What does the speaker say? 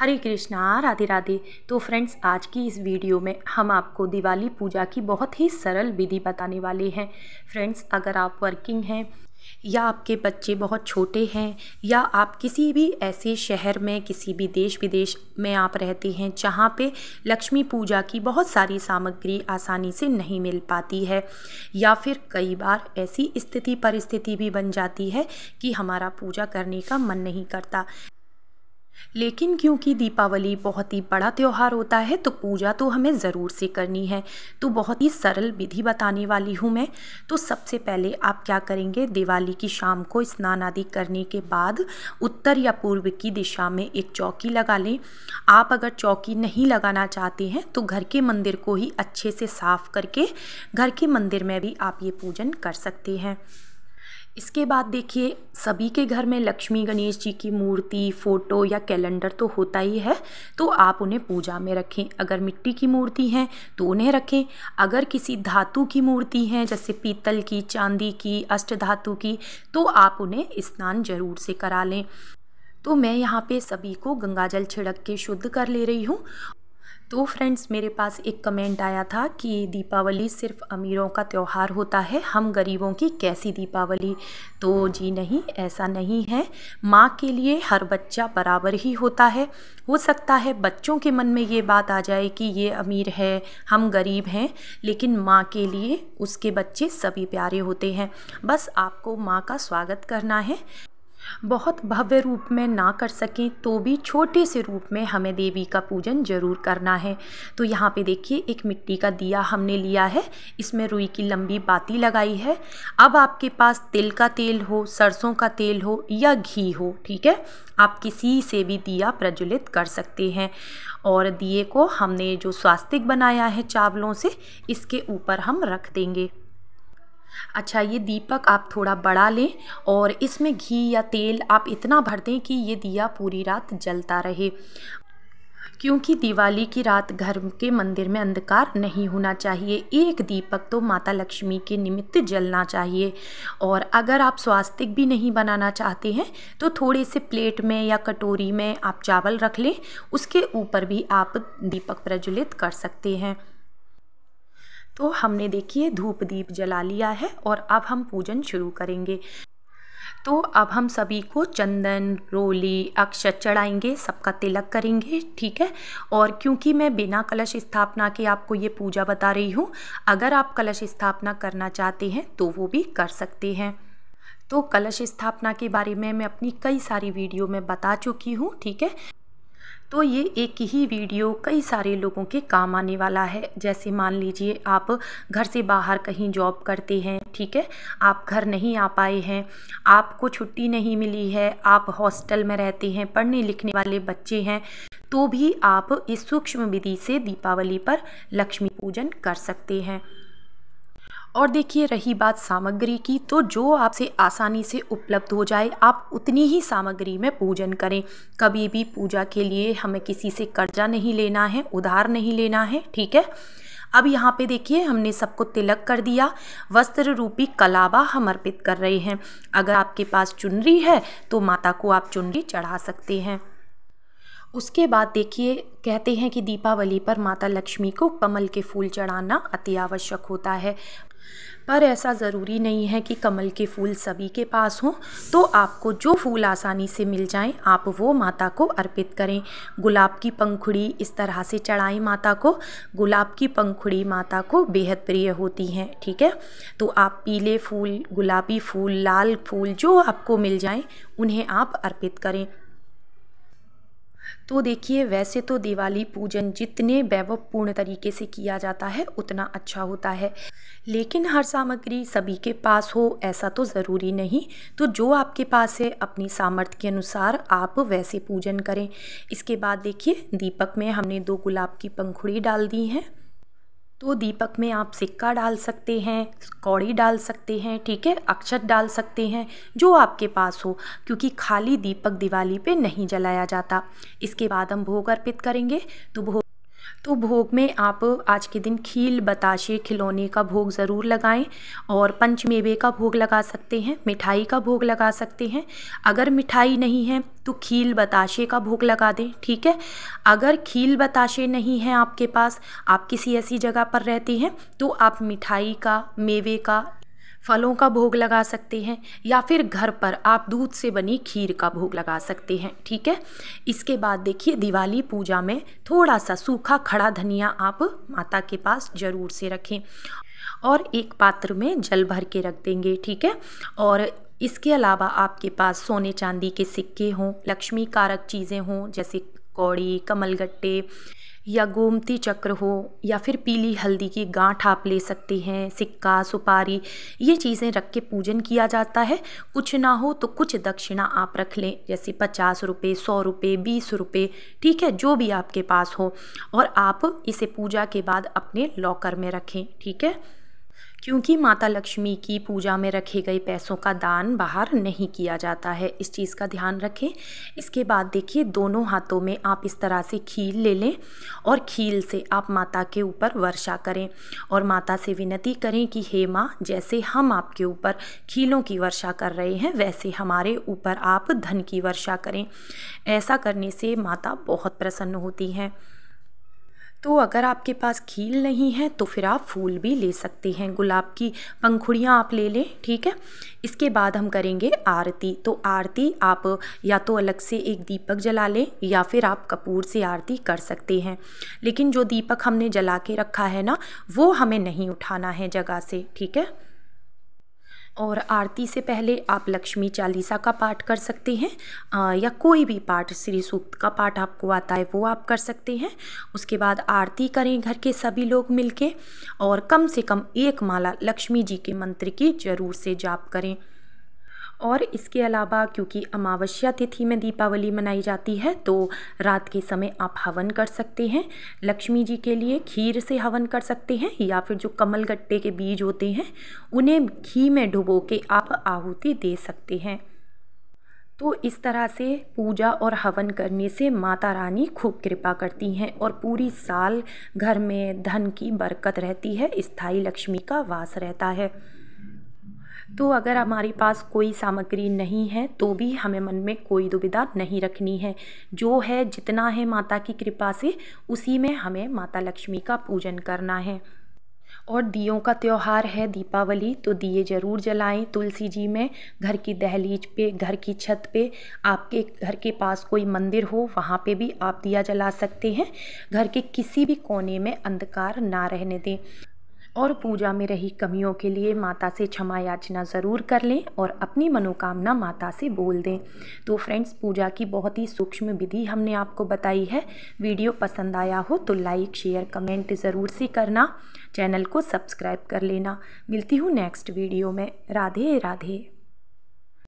हरे कृष्णा राधे राधे तो फ्रेंड्स आज की इस वीडियो में हम आपको दिवाली पूजा की बहुत ही सरल विधि बताने वाले हैं फ्रेंड्स अगर आप वर्किंग हैं या आपके बच्चे बहुत छोटे हैं या आप किसी भी ऐसे शहर में किसी भी देश विदेश में आप रहते हैं जहाँ पे लक्ष्मी पूजा की बहुत सारी सामग्री आसानी से नहीं मिल पाती है या फिर कई बार ऐसी स्थिति परिस्थिति भी बन जाती है कि हमारा पूजा करने का मन नहीं करता लेकिन क्योंकि दीपावली बहुत ही बड़ा त्यौहार होता है तो पूजा तो हमें ज़रूर से करनी है तो बहुत ही सरल विधि बताने वाली हूँ मैं तो सबसे पहले आप क्या करेंगे दिवाली की शाम को स्नान आदि करने के बाद उत्तर या पूर्व की दिशा में एक चौकी लगा लें आप अगर चौकी नहीं लगाना चाहते हैं तो घर के मंदिर को ही अच्छे से साफ़ करके घर के मंदिर में भी आप ये पूजन कर सकते हैं इसके बाद देखिए सभी के घर में लक्ष्मी गणेश जी की मूर्ति फ़ोटो या कैलेंडर तो होता ही है तो आप उन्हें पूजा में रखें अगर मिट्टी की मूर्ति हैं तो उन्हें रखें अगर किसी धातु की मूर्ति हैं जैसे पीतल की चांदी की अष्ट धातु की तो आप उन्हें स्नान ज़रूर से करा लें तो मैं यहाँ पे सभी को गंगाजल छिड़क के शुद्ध कर ले रही हूँ तो फ्रेंड्स मेरे पास एक कमेंट आया था कि दीपावली सिर्फ अमीरों का त्यौहार होता है हम गरीबों की कैसी दीपावली तो जी नहीं ऐसा नहीं है माँ के लिए हर बच्चा बराबर ही होता है हो सकता है बच्चों के मन में ये बात आ जाए कि ये अमीर है हम गरीब हैं लेकिन माँ के लिए उसके बच्चे सभी प्यारे होते हैं बस आपको माँ का स्वागत करना है बहुत भव्य रूप में ना कर सकें तो भी छोटे से रूप में हमें देवी का पूजन ज़रूर करना है तो यहाँ पे देखिए एक मिट्टी का दिया हमने लिया है इसमें रुई की लंबी बाती लगाई है अब आपके पास तिल का तेल हो सरसों का तेल हो या घी हो ठीक है आप किसी से भी दिया प्रज्वलित कर सकते हैं और दिए को हमने जो स्वास्तिक बनाया है चावलों से इसके ऊपर हम रख देंगे अच्छा ये दीपक आप थोड़ा बड़ा लें और इसमें घी या तेल आप इतना भर दें कि ये दिया पूरी रात जलता रहे क्योंकि दिवाली की रात घर के मंदिर में अंधकार नहीं होना चाहिए एक दीपक तो माता लक्ष्मी के निमित्त जलना चाहिए और अगर आप स्वास्तिक भी नहीं बनाना चाहते हैं तो थोड़े से प्लेट में या कटोरी में आप चावल रख लें उसके ऊपर भी आप दीपक प्रज्वलित कर सकते हैं तो हमने देखिए धूप दीप जला लिया है और अब हम पूजन शुरू करेंगे तो अब हम सभी को चंदन रोली अक्षत चढ़ाएंगे सबका तिलक करेंगे ठीक है और क्योंकि मैं बिना कलश स्थापना के आपको ये पूजा बता रही हूँ अगर आप कलश स्थापना करना चाहते हैं तो वो भी कर सकते हैं तो कलश स्थापना के बारे में मैं अपनी कई सारी वीडियो में बता चुकी हूँ ठीक है तो ये एक ही वीडियो कई सारे लोगों के काम आने वाला है जैसे मान लीजिए आप घर से बाहर कहीं जॉब करते हैं ठीक है आप घर नहीं आ पाए हैं आपको छुट्टी नहीं मिली है आप हॉस्टल में रहते हैं पढ़ने लिखने वाले बच्चे हैं तो भी आप इस सूक्ष्म विधि से दीपावली पर लक्ष्मी पूजन कर सकते हैं और देखिए रही बात सामग्री की तो जो आपसे आसानी से उपलब्ध हो जाए आप उतनी ही सामग्री में पूजन करें कभी भी पूजा के लिए हमें किसी से कर्जा नहीं लेना है उधार नहीं लेना है ठीक है अब यहाँ पे देखिए हमने सबको तिलक कर दिया वस्त्र रूपी कलावा हम अर्पित कर रहे हैं अगर आपके पास चुनरी है तो माता को आप चुनरी चढ़ा सकते हैं उसके बाद देखिए कहते हैं कि दीपावली पर माता लक्ष्मी को कमल के फूल चढ़ाना अति आवश्यक होता है पर ऐसा ज़रूरी नहीं है कि कमल के फूल सभी के पास हों तो आपको जो फूल आसानी से मिल जाएं आप वो माता को अर्पित करें गुलाब की पंखुड़ी इस तरह से चढ़ाएं माता को गुलाब की पंखुड़ी माता को बेहद प्रिय होती हैं ठीक है तो आप पीले फूल गुलाबी फूल लाल फूल जो आपको मिल जाएं उन्हें आप अर्पित करें तो देखिए वैसे तो दिवाली पूजन जितने वैभवपूर्ण तरीके से किया जाता है उतना अच्छा होता है लेकिन हर सामग्री सभी के पास हो ऐसा तो ज़रूरी नहीं तो जो आपके पास है अपनी सामर्थ्य के अनुसार आप वैसे पूजन करें इसके बाद देखिए दीपक में हमने दो गुलाब की पंखुड़ी डाल दी हैं तो दीपक में आप सिक्का डाल सकते हैं कौड़ी डाल सकते हैं ठीक है अक्षत डाल सकते हैं जो आपके पास हो क्योंकि खाली दीपक दिवाली पे नहीं जलाया जाता इसके बाद हम भोग अर्पित करेंगे तो भोग तो भोग में आप आज के दिन खील बताशे खिलौने का भोग ज़रूर लगाएं और पंचमेवे का भोग लगा सकते हैं मिठाई का भोग लगा सकते हैं अगर मिठाई नहीं है तो खील बताशे का भोग लगा दें ठीक है अगर खील बताशे नहीं है आपके पास आप किसी ऐसी जगह पर रहते हैं तो आप मिठाई का मेवे का फलों का भोग लगा सकते हैं या फिर घर पर आप दूध से बनी खीर का भोग लगा सकते हैं ठीक है इसके बाद देखिए दिवाली पूजा में थोड़ा सा सूखा खड़ा धनिया आप माता के पास ज़रूर से रखें और एक पात्र में जल भर के रख देंगे ठीक है और इसके अलावा आपके पास सोने चांदी के सिक्के हों लक्ष्मी कारक चीज़ें हों जैसे कौड़ी कमलगट्टे या गोमती चक्र हो या फिर पीली हल्दी की गांठ आप ले सकते हैं सिक्का सुपारी ये चीज़ें रख के पूजन किया जाता है कुछ ना हो तो कुछ दक्षिणा आप रख लें जैसे पचास रुपये सौ रुपये बीस रुपये ठीक है जो भी आपके पास हो और आप इसे पूजा के बाद अपने लॉकर में रखें ठीक है क्योंकि माता लक्ष्मी की पूजा में रखे गए पैसों का दान बाहर नहीं किया जाता है इस चीज़ का ध्यान रखें इसके बाद देखिए दोनों हाथों में आप इस तरह से खील ले लें और खील से आप माता के ऊपर वर्षा करें और माता से विनती करें कि हे माँ जैसे हम आपके ऊपर खीलों की वर्षा कर रहे हैं वैसे हमारे ऊपर आप धन की वर्षा करें ऐसा करने से माता बहुत प्रसन्न होती हैं तो अगर आपके पास खील नहीं है तो फिर आप फूल भी ले सकते हैं गुलाब की पंखुड़ियाँ आप ले लें ठीक है इसके बाद हम करेंगे आरती तो आरती आप या तो अलग से एक दीपक जला लें या फिर आप कपूर से आरती कर सकते हैं लेकिन जो दीपक हमने जला के रखा है ना वो हमें नहीं उठाना है जगह से ठीक है और आरती से पहले आप लक्ष्मी चालीसा का पाठ कर सकते हैं या कोई भी पाठ श्री सूक्त का पाठ आपको आता है वो आप कर सकते हैं उसके बाद आरती करें घर के सभी लोग मिलके और कम से कम एक माला लक्ष्मी जी के मंत्र की ज़रूर से जाप करें और इसके अलावा क्योंकि अमावस्या तिथि में दीपावली मनाई जाती है तो रात के समय आप हवन कर सकते हैं लक्ष्मी जी के लिए खीर से हवन कर सकते हैं या फिर जो कमल गट्टे के बीज होते हैं उन्हें घी में डुबो के आप आहुति दे सकते हैं तो इस तरह से पूजा और हवन करने से माता रानी खूब कृपा करती हैं और पूरी साल घर में धन की बरकत रहती है स्थाई लक्ष्मी का वास रहता है तो अगर हमारे पास कोई सामग्री नहीं है तो भी हमें मन में कोई दुविधा नहीं रखनी है जो है जितना है माता की कृपा से उसी में हमें माता लक्ष्मी का पूजन करना है और दियों का त्यौहार है दीपावली तो दिए ज़रूर जलाएं तुलसी जी में घर की दहलीज पे घर की छत पे आपके घर के पास कोई मंदिर हो वहाँ पे भी आप दिया जला सकते हैं घर के किसी भी कोने में अंधकार ना रहने दें और पूजा में रही कमियों के लिए माता से क्षमा याचना ज़रूर कर लें और अपनी मनोकामना माता से बोल दें तो फ्रेंड्स पूजा की बहुत ही सूक्ष्म विधि हमने आपको बताई है वीडियो पसंद आया हो तो लाइक शेयर कमेंट ज़रूर से करना चैनल को सब्सक्राइब कर लेना मिलती हूँ नेक्स्ट वीडियो में राधे राधे